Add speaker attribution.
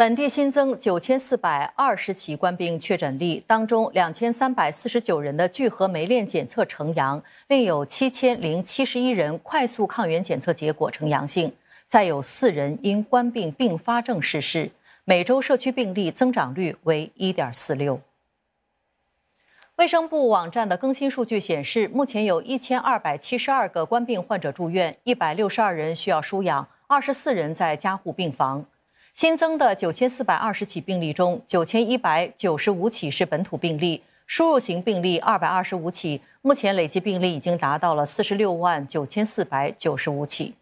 Speaker 1: 本地新增九千四百二十起官兵确诊例，当中两千三百四十九人的聚合酶链检测呈阳，另有七千零七十一人快速抗原检测结果呈阳性，再有四人因官病并发症逝世。每周社区病例增长率为一点四六。卫生部网站的更新数据显示，目前有一千二百七十二个官病患者住院，一百六十二人需要输氧，二十四人在加护病房。新增的九千四百二十起病例中，九千一百九十五起是本土病例，输入型病例二百二十五起。目前累计病例已经达到了四十六万九千四百九十五起。